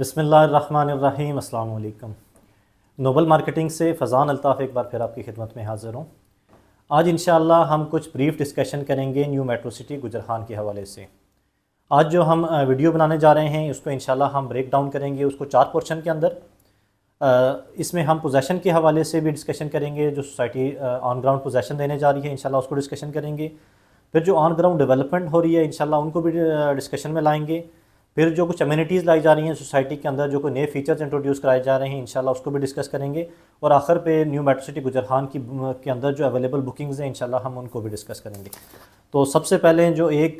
बसमीम् अल्लाम Nobel marketing से फ़जान अल्ताफ़ एक बार फिर आपकी खिदमत में हाज़िर हूँ आज इन हम कुछ ब्रीफ डिस्कशन करेंगे न्यू मेट्रो सिटी गुजरहान के हवाले से आज जो हम वीडियो बनाने जा रहे हैं उसको इन हम ब्रेक डाउन करेंगे उसको चार पोर्शन के अंदर इसमें हम पोजेसन के हवाले से भी डिस्कशन करेंगे जो सोसाइटी ऑन ग्राउंड पोजेशन देने जा रही है इन उसको डिस्कशन करेंगे फिर जो ऑन ग्राउंड डेवलपमेंट हो रही है इन उनको भी डिस्कशन में लाएँगे फिर जो कुछ अम्यूनिटीज़ लाई जा रही हैं सोसाइटी के अंदर जो कोई नए फीचर्स इंट्रोड्यूस कराए जा रहे हैं इंशाल्लाह उसको भी डिस्कस करेंगे और आखिर पे न्यू मेट्रो सिटी गुजरहान की के अंदर जो अवेलेबल बुकिंग्स हैं इनशाला हम उनको भी डिस्कस करेंगे तो सबसे पहले जो एक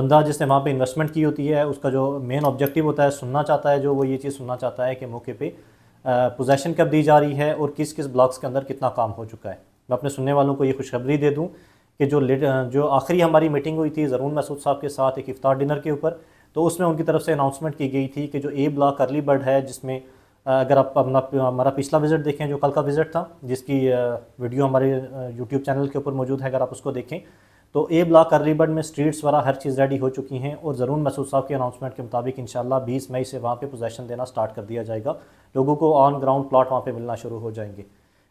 बंदा जिसने वहाँ पर इन्वेस्टमेंट की होती है उसका जो मेन ऑब्जेक्टिव होता है सुनना चाहता है जो वो ये चीज़ सुनना चाहता है कि मौके पर पोजेसन कब दी जा रही है और किस किस ब्लॉक्स के अंदर कितना काम हो चुका है मैं अपने सुनने वालों को ये खुशखबरी दे दूँ कि जो जो आखिरी हमारी मीटिंग हुई थी ज़रूर मसूद साहब के साथ एक इफ्तार डिनर के ऊपर तो उसमें उनकी तरफ से अनाउंसमेंट की गई थी कि जो ए ब्लॉक अर्ली बर्ड है जिसमें अगर आप अपना हमारा पिछला विज़िट देखें जो कल का विज़िट था जिसकी वीडियो हमारे यूट्यूब चैनल के ऊपर मौजूद है अगर आप उसको देखें तो ए ब्लॉक अर्ली बर्ड में स्ट्रीट्स वगैरह हर चीज़ रेडी हो चुकी हैं और ज़रून मसूद साहब के अनाउंसमेंट के मुताबिक इन शाला बीस मई से वहाँ पर पोजेसन देना स्टार्ट कर दिया जाएगा लोगों को ऑन ग्राउंड प्लाट वहाँ पर मिलना शुरू हो जाएंगे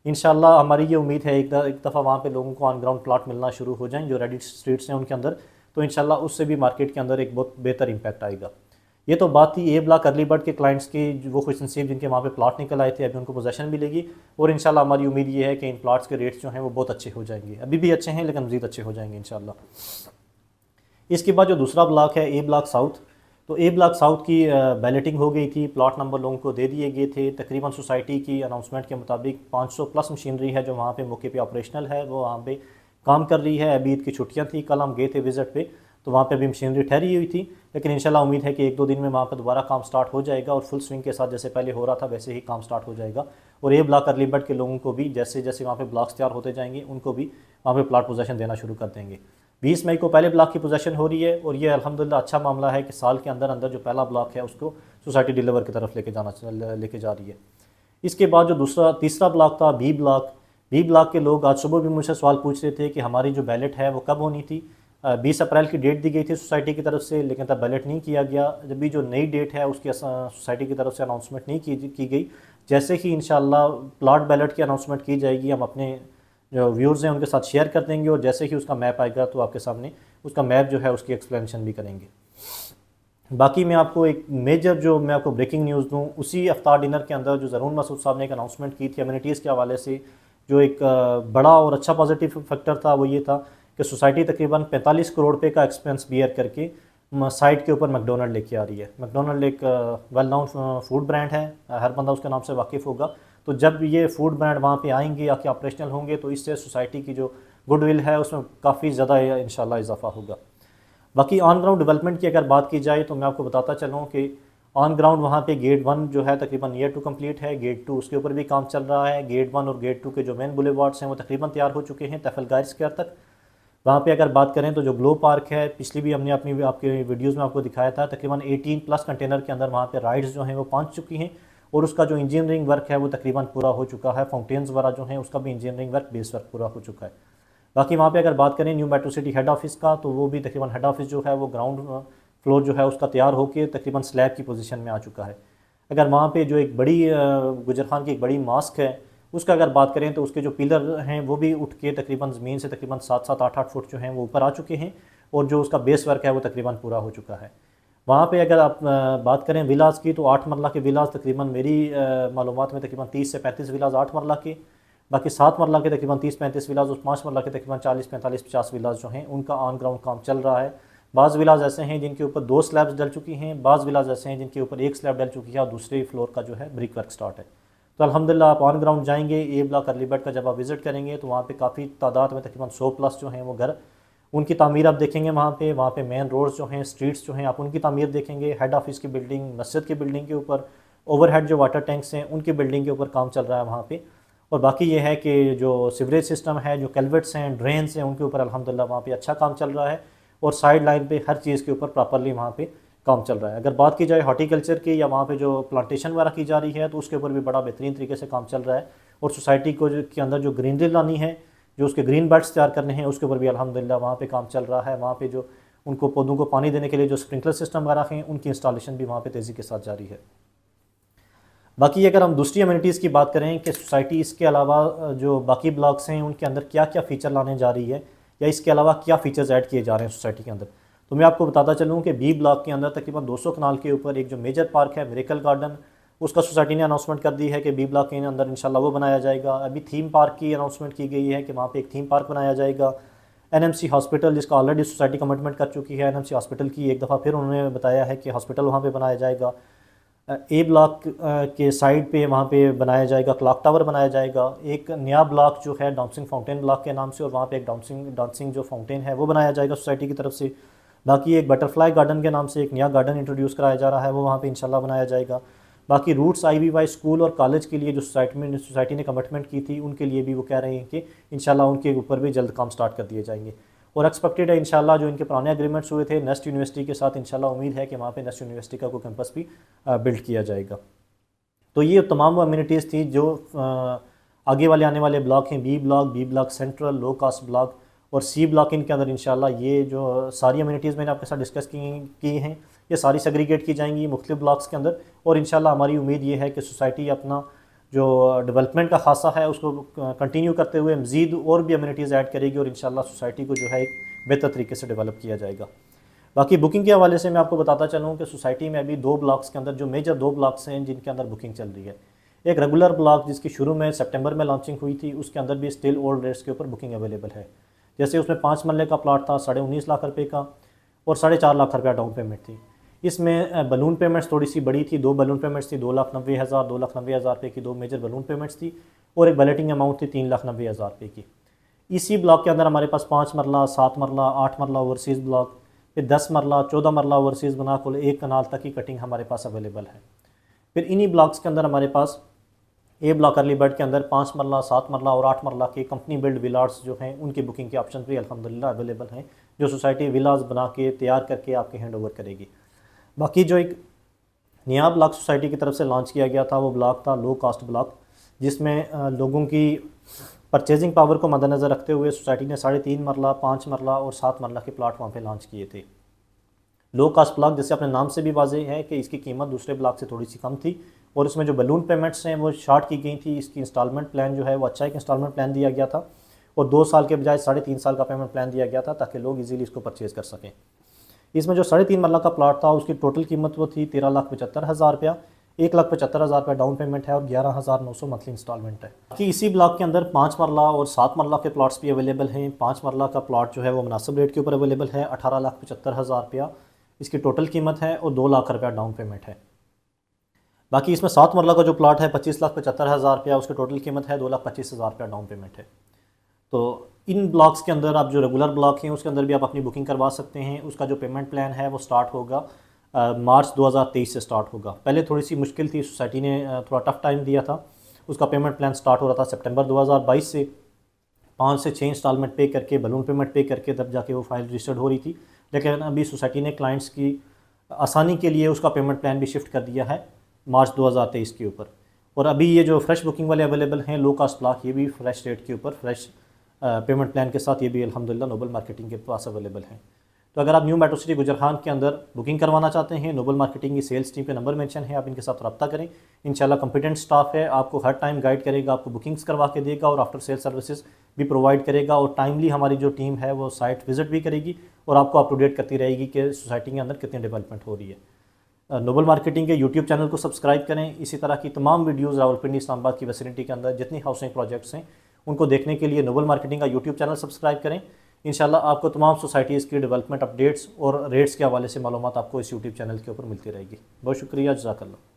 इन हमारी ये उम्मीद है एक, एक दफ़ा वहाँ पे लोगों को ऑन ग्राउंड प्लाट मिलना शुरू हो जाए जो रेडिट स्ट्रीट्स हैं उनके अंदर तो इन उससे भी मार्केट के अंदर एक बहुत बेहतर इम्पैक्ट आएगा ये तो बात थी ए ब्लाक अर्ली बर्ड के क्लाइंट्स की वो खुश नसीब जिनके वहाँ पे प्लाट निकल आए थे अभी उनको पोजेशन मिलेगी और इन हमारी उम्मीद ये है कि इन प्लाट्स के रेट्स जो हैं वो बहुत अच्छे हो जाएंगे अभी भी अच्छे हैं लेकिन मज़ीद अच्छे हो जाएंगे इन इसके बाद जो दूसरा ब्लाक है ए ब्लाक साउथ तो ए ब्लॉक साउथ की बैलेटिंग हो गई थी प्लॉट नंबर लोगों को दे दिए गए थे तकरीबन सोसाइटी की अनाउंसमेंट के मुताबिक 500 प्लस मशीनरी है जो वहाँ पे मौके पे ऑपरेशनल है वो वहाँ पे काम कर रही है अभी ईद की छुट्टियाँ थी कल हम गए थे विज़िट पे तो वहाँ पे भी मशीनरी ठहरी हुई थी लेकिन इनशाला उम्मीद है कि एक दो दिन में वहाँ पर दोबारा काम स्टार्ट हो जाएगा और फुल स्विंग के साथ जैसे पहले हो रहा था वैसे ही काम स्टार्ट हो जाएगा और ए ब्लॉक अर्लीबर्ट के लोगों को भी जैसे जैसे वहाँ पर ब्लॉक्स तैयार होते जाएंगे उनको भी वहाँ पर प्लाट पोजेशन देना शुरू कर देंगे बीस मई को पहले ब्लॉक की पोजेशन हो रही है और ये अलहमदिल्ला अच्छा मामला है कि साल के अंदर अंदर जो पहला ब्लॉक है उसको सोसाइटी डिलीवर की तरफ लेके जाना लेके जा रही है इसके बाद जो दूसरा तीसरा ब्लॉक था बी ब्लॉक बी ब्लॉक के लोग आज सुबह भी मुझसे सवाल पूछ रहे थे कि हमारी जो बैलेट है वो कब होनी थी बीस अप्रैल की डेट दी गई थी सोसाइटी की तरफ से लेकिन तब बैलेट नहीं किया गया जब भी जो नई डेट है उसकी सोसाइटी की तरफ से अनाउंसमेंट नहीं की, गई जैसे ही इन प्लाट बैलेट की अनाउंसमेंट की जाएगी हम अपने व्यूर्स हैं उनके साथ शेयर कर देंगे और जैसे ही उसका मैप आएगा तो आपके सामने उसका मैप जो है उसकी एक्सप्लेनेशन भी करेंगे बाकी मैं आपको एक मेजर जो मैं आपको ब्रेकिंग न्यूज़ दूँ उसी अफ्तार डिनर के अंदर जो जरून मसूद साहब ने एक अनाउंसमेंट की थी अम्यूनिटीज़ के हवाले से जो एक बड़ा और अच्छा पॉजिटिव फैक्टर था वो ये था कि सोसाइटी तकरीबन 45 करोड़ रुपये का एक्सपेंस बियर करके साइट के ऊपर मैकडोनल्ड लेके आ रही है मैकडोनल्ड एक वेल नाउन फूड ब्रांड है हर बंदा उसके नाम से वाकिफ़ होगा तो जब ये फूड ब्रांड वहाँ पे आएंगे या कि ऑपरेशनल होंगे तो इससे सोसाइटी की जो गुडविल है उसमें काफ़ी ज़्यादा इन इजाफा होगा बाकी ऑन ग्राउंड डेवलपमेंट की अगर बात की जाए तो मैं आपको बताता चलूँ कि ऑन ग्राउंड वहाँ पे गेट वन जो है तकरीबन ईयर टू कंप्लीट है गेट टू उसके ऊपर भी काम चल रहा है गेट वन और गेट टू के जो मेन वार्ड्स हैं वो तकरीबन तैयार हो चुके हैं तफलगार स्क्वायर तक वहाँ पे अगर बात करें तो जो ग्लो पार्क है पिछली भी हमने अपनी आपके वीडियोज़ में आपको दिखाया था तकरीबन एटीन प्लस कंटेनर के अंदर वहाँ पर राइड्स जो हैं वो पहुँच चुकी हैं और उसका जो इंजीनियरिंग वर्क है वो तकरीबन पूरा हो चुका है फाउंटेन्स वाला जो है उसका भी इंजीनियरिंग वर्क बेस वर्क पूरा हो चुका है बाकी वहाँ पे अगर बात करें new metro city head office का तो वो भी तकरीबन हेड ऑफिस जो है वो ग्राउंड फ्लोर जो है उसका तैयार होकर तकरीबन स्लैब की पोजीशन में आ चुका है अगर वहाँ पे जो एक बड़ी गुजर खान की एक बड़ी मास्क है उसका अगर बात करें तो उसके जो पिलर हैं वो भी उठ के तकरीबन ज़मीन से तकरीबन सात सात आठ आठ फुट जो हैं वो ऊपर आ चुके हैं और जो उसका बेस वर्क है वो तकरीबन पूरा हो चुका है वहाँ पे अगर आप बात करें विलाज की तो आठ मरला के विलाज तकरीबन मेरी मालूम में तकरीबन तीस से पैंतीस विलाज आठ मरला के बाकी सात मरला के तकरीबन तीस पैंतीस विलाज और पाँच मरला के तकरीबन चालीस पैंतालीस पचास विलाज जो हैं उनका ऑन ग्राउंड काम चल रहा है बाज़ विलाज ऐसे हैं जिनके ऊपर दो स्लैब्स डल चुकी हैं बाज़ विलाज ऐसे हैं जिनके ऊपर एक स्लैब डल चुकी है और दूसरे फ्लोर का जो है ब्रिक वर्क स्टार्ट है तो अलहमदिल्ला आप ऑन ग्राउंड जाएंगे ए ब्लॉक अर्लीबेट का जब आप विज़िट करेंगे तो वहाँ पे काफ़ी तादाद में तकरीबन सौ प्लस जो हैं वो घर उनकी तमीर आप देखेंगे वहाँ पे वहाँ पे मेन रोड्स जो हैं स्ट्रीट्स जो हैं आप उनकी तमीर देखेंगे हेड ऑफिस की बिल्डिंग मस्जिद की बिल्डिंग के ऊपर ओवरहेड जो वाटर टैंक्स हैं उनकी बिल्डिंग के ऊपर काम चल रहा है वहाँ पे और बाकी ये है कि जो सीवरेज सिस्टम है जो कैलवेट्स हैं ड्रेन्स हैं उनके ऊपर अलहमदिल्ला वहाँ पर अच्छा काम चल रहा है और साइड लाइन पर हर चीज़ के ऊपर प्रॉपरली वहाँ पर काम चल रहा है अगर बात की जाए हॉर्टिकल्चर की या वहाँ पर जो प्लांटेशन वगैरह की जा रही है तो उसके ऊपर भी बड़ा बेहतरीन तरीके से काम चल रहा है और सोसाइटी को जो के अंदर जो ग्रीनरी लानी है जो उसके ग्रीन बर्ड्स तैयार करने हैं उसके ऊपर भी अलहमदिल्ला वहाँ पर काम चल रहा है वहाँ पर जो उनको पौधों को पानी देने के लिए जो स्प्रिंकलर सिस्टम वगैरह हैं उनकी इंस्टॉलेशन भी वहाँ पर तेज़ी के साथ जारी है बाकी अगर हम दूसरी अम्यूनिटीज़ की बात करें कि सोसाइटी इसके अलावा जो बाकी ब्लॉक्स हैं उनके अंदर क्या क्या फ़ीचर लाने जा रही है या इसके अलावा क्या फ़ीचर्स ऐड किए जा रहे हैं सोसाइटी के अंदर तो मैं आपको बताता चलूँ कि बी ब्लॉक के अंदर तकरीबन 200 कनाल के ऊपर एक जो मेजर पार्क है मेरेकल गार्डन उसका सोसाइटी ने अनाउंसमेंट कर दी है कि बी ब्लॉक के अंदर इन वो बनाया जाएगा अभी थीम पार्क की अनाउंसमेंट की गई है कि वहाँ पे एक थीम पार्क बनाया जाएगा एनएमसी हॉस्पिटल जिसका ऑलरेडी सोसाइटी कमिटमेंट कर चुकी है एनएमसी हॉस्पिटल की एक दफ़ा फिर उन्होंने बताया है कि हॉस्पिटल वहाँ पर बनाया जाएगा ए ब्लॉक के साइड पर वहाँ पर बनाया जाएगा क्लाक टावर बनाया जाएगा एक नया ब्लॉक जो है डांसिंग फाउंटेन ब्लॉक के नाम से और वहाँ पे एक डांसिंग डांसिंग जो फाउंटेन है वो बनाया जाएगा सोसाइटी की तरफ से बाकी एक बटरफ्लाई गार्डन के नाम से एक नया गार्डन इंट्रोड्यूस कराया जा रहा है वो वहाँ पे इंशाल्लाह बनाया जाएगा बाकी रूट्स आई वाई स्कूल और कॉलेज के लिए जो सोसाइटी में सोसाइटी ने कमिटमेंट की थी उनके लिए भी वो कह रहे हैं कि इन उनके ऊपर भी जल्द काम स्टार्ट कर दिए जाएंगे और एक्सपेक्टेड है इंशाल्लाह जो इनके पुराने एग्रीमेंट्स हुए थे नेस्ट यूनिवर्सिटी के साथ इंशाल्लाह उम्मीद है कि वहाँ पे नेस्ट यूनिवर्सिटी का कोई कैंपस भी बिल्ड किया जाएगा तो ये तमाम अम्यूनिटीज़ थी जो आगे वाले आने वाले ब्लॉक हैं B block B block central low cost block और सी ब्लॉक इन के अंदर इन ये जो सारी अम्यूनिटीज़ मैंने आपके साथ डिस्कस की की हैं ये सारी सेग्रीगेट की जाएंगी मुख्तु ब्लॉक्स के अंदर और इन हमारी उम्मीद ये है कि सोसाइटी अपना जो डेवलपमेंट का खासा है उसको कंटिन्यू करते हुए मज़ीद और भी अम्यूनिटीज़ ऐड करेगी और इन सोसाइटी को जो है एक बेहतर तरीके से डेवलप किया जाएगा बाकी बुकिंग के हवाले से मैं आपको बताता चलूँ कि सोसाइटी में अभी दो ब्लॉक्स के अंदर जो मेजर दो ब्लॉक्स हैं जिनके अंदर बुकिंग चल रही है एक रेगुलर ब्लॉक जिसकी शुरू में सितंबर में लॉन्चिंग हुई थी उसके अंदर भी स्टिल ओल्ड रेट्स के ऊपर बुकिंग अवेलेबल है जैसे उसमें पाँच मरले का प्लाट था साढ़े उन्नीस लाख रुपये का और साढ़े चार लाख रुपया डाउन पेमेंट थी इसमें बलून पेमेंट्स थोड़ी सी बड़ी थी दो बलून पेमेंट्स थी दो लाख नब्बे हज़ार दो लाख नब्बे हज़ार रुपये की दो मेजर बलून पेमेंट्स थी और एक बलेटिंग अमाउंट थी तीन लाख नब्बे हज़ार रुपये की इसी ब्लॉक के अंदर हमारे पास पाँच मरला सात मरला आठ मरला ओवरसीज़ ब्लॉक फिर दस मरला चौदह मरला ओवरसीज़ बना कुल एक कनाल तक की कटिंग हमारे पास अवेलेबल है फिर इन्हीं ब्लॉक्स के अंदर हमारे पास ए ब्लॉक अर्ली बर्ड के अंदर पाँच मरला सात मरला और आठ मरला के कंपनी बिल्ड विलार्स जो हैं उनकी बुकिंग के ऑप्शन भी अलहमदिल्ला अवेलेबल हैं जो सोसाइटी विलाज बना के तैयार करके आपके हैंड ओवर करेगी बाकी जो एक नया ब्लॉक सोसाइटी की तरफ से लॉन्च किया गया था वो ब्लॉक था लो कास्ट ब्लॉक जिसमें लोगों की परचेजिंग पावर को मद्दनजर रखते हुए सोसाइटी ने साढ़े तीन मरला पाँच मरला और सात मरला के प्लाट वहाँ पर लॉन्च किए थे लो कास्ट ब्लॉक जैसे अपने नाम से भी वाजह है कि इसकी कीमत दूसरे ब्लॉक से थोड़ी सी कम थी और इसमें जो बलून पेमेंट्स हैं वो शार्ट की गई थी इसकी इंस्टॉलमेंट प्लान जो है वो अच्छा एक इंस्टॉलमेंट प्लान दिया गया था और दो साल के बजाय साढ़े तीन साल का पेमेंट प्लान दिया गया था ताकि लोग इजीली इसको परचेज़ कर सकें इसमें जो साढ़े तीन मरला का प्लाट था उसकी टोटल कीमत वो थी तेरह लाख पचहत्तर हज़ार रुपया एक लाख पचहत्तर हज़ार रुपया डाउन पेमेंट है और ग्यारह हज़ार नौ सौ मंथली इंस्टॉलमेंट है कि इसी ब्लॉक के अंदर पाँच मरला और सात मरला के प्लाट्स भी अवेलेबल हैं पाँच मरला का प्लाट जो है वो मुनासिब रेट के ऊपर अवेलेबल है अठारह लाख पचहत्तर हज़ार रुपया इसकी टोटल कीमत है और दो लाख रुपया डाउन पेमेंट है बाकी इसमें सात मरला का जो प्लाट है पच्चीस लाख पचहत्तर हज़ार रुपया उसकी टोटल कीमत है दो लाख पच्चीस हज़ार रुपया डाउन पेमेंट है तो इन ब्लॉक्स के अंदर आप जो रेगुलर ब्लॉक हैं उसके अंदर भी आप अपनी बुकिंग करवा सकते हैं उसका जो पेमेंट प्लान है वो स्टार्ट होगा मार्च 2023 से स्टार्ट होगा पहले थोड़ी सी मुश्किल थी सोसाइटी ने थोड़ा टफ टाइम दिया था उसका पेमेंट प्लान स्टार्ट हो रहा था सितंबर 2022 से पाँच से छः इंस्टॉलमेंट पे करके बलून पेमेंट पे करके तब जाके वो फाइल रजिस्टर्ड हो रही थी लेकिन अभी सोसाइटी ने क्लाइंट्स की आसानी के लिए उसका पेमेंट प्लान भी शिफ्ट कर दिया है मार्च 2023 के ऊपर और अभी ये जो फ्रेश बुकिंग वाले अवेलेबल हैं लो कास्ट ब्लॉक ये भी फ्रेश रेट के ऊपर फ्रेश पेमेंट प्लान के साथ ये भी अलहमदिल्ला नोबल मार्केटिंग के पास अवेलेबल हैं तो अगर आप न्यू मेट्रो सिटी गुजरहान के अंदर बुकिंग करवाना चाहते हैं नोबल मार्केटिंग की सेल्स टीम के नंबर मेंशन है आप इनके साथ रब्ता करें इंशाल्लाह कंपिटेंट स्टाफ है आपको हर टाइम गाइड करेगा आपको बुकिंग्स करवा के देगा और आफ्टर सेल सर्विसेज भी प्रोवाइड करेगा और टाइमली हमारी जो टीम है वो साइट विजिट भी करेगी और आपको अप टू डेट करती रहेगी कि सोसाइटी के अंदर कितनी डेवलपमेंट हो रही है नोबल मार्केटिंग के यूट्यूब चैनल को सब्सक्राइब करें इसी तरह की तमाम वीडियोज़ रावलपिंडी इस्लामाबाद की वेसिनिटी के अंदर जितनी हाउसिंग प्रोजेक्ट्स हैं उनको देखने के लिए नोबल मार्केटिंग का यूट्यूब चैनल सब्सक्राइब करें इन आपको तमाम सोसाइटीज़ की डेवलपमेंट अपडेट्स और रेट्स के हवाले से मालूम आपको इस यूट्यूब चैनल के ऊपर मिलती रहेगी बहुत शुक्रिया जजाकल्ला